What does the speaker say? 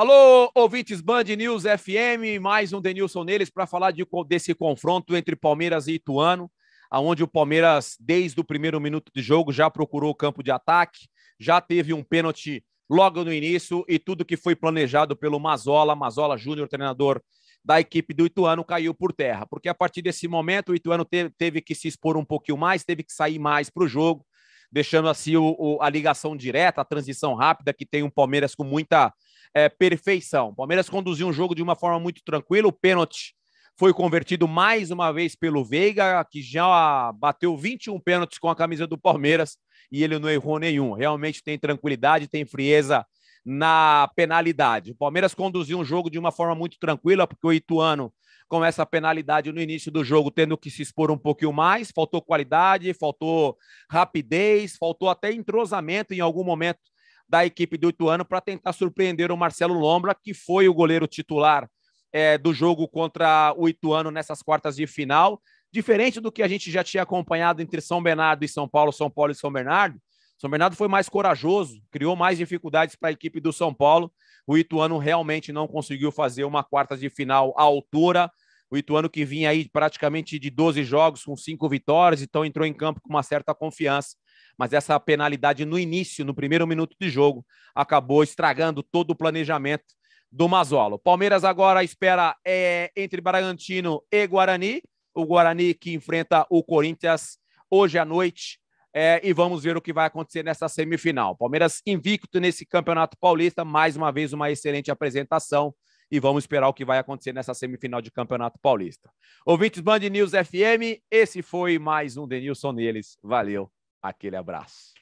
Alô, ouvintes Band News FM, mais um Denilson neles para falar de, desse confronto entre Palmeiras e Ituano, aonde o Palmeiras, desde o primeiro minuto de jogo, já procurou o campo de ataque, já teve um pênalti logo no início e tudo que foi planejado pelo Mazola, Mazola Júnior, treinador da equipe do Ituano, caiu por terra, porque a partir desse momento o Ituano teve, teve que se expor um pouquinho mais, teve que sair mais para o jogo, deixando assim o, o, a ligação direta, a transição rápida que tem um Palmeiras com muita é, perfeição. Palmeiras conduziu um jogo de uma forma muito tranquila, o pênalti foi convertido mais uma vez pelo Veiga, que já bateu 21 pênaltis com a camisa do Palmeiras e ele não errou nenhum. Realmente tem tranquilidade, tem frieza na penalidade. O Palmeiras conduziu um jogo de uma forma muito tranquila, porque o Ituano, com essa penalidade no início do jogo, tendo que se expor um pouquinho mais, faltou qualidade, faltou rapidez, faltou até entrosamento em algum momento da equipe do Ituano para tentar surpreender o Marcelo Lombra, que foi o goleiro titular é, do jogo contra o Ituano nessas quartas de final. Diferente do que a gente já tinha acompanhado entre São Bernardo e São Paulo, São Paulo e São Bernardo, São Bernardo foi mais corajoso, criou mais dificuldades para a equipe do São Paulo. O Ituano realmente não conseguiu fazer uma quarta de final à altura. O Ituano que vinha aí praticamente de 12 jogos com cinco vitórias, então entrou em campo com uma certa confiança mas essa penalidade no início, no primeiro minuto de jogo, acabou estragando todo o planejamento do Mazolo. Palmeiras agora espera é, entre Bragantino e Guarani, o Guarani que enfrenta o Corinthians hoje à noite. É, e vamos ver o que vai acontecer nessa semifinal. Palmeiras invicto nesse Campeonato Paulista, mais uma vez uma excelente apresentação e vamos esperar o que vai acontecer nessa semifinal de Campeonato Paulista. Ouvintes Band News FM, esse foi mais um Denilson Neles. Valeu. Aquele abraço.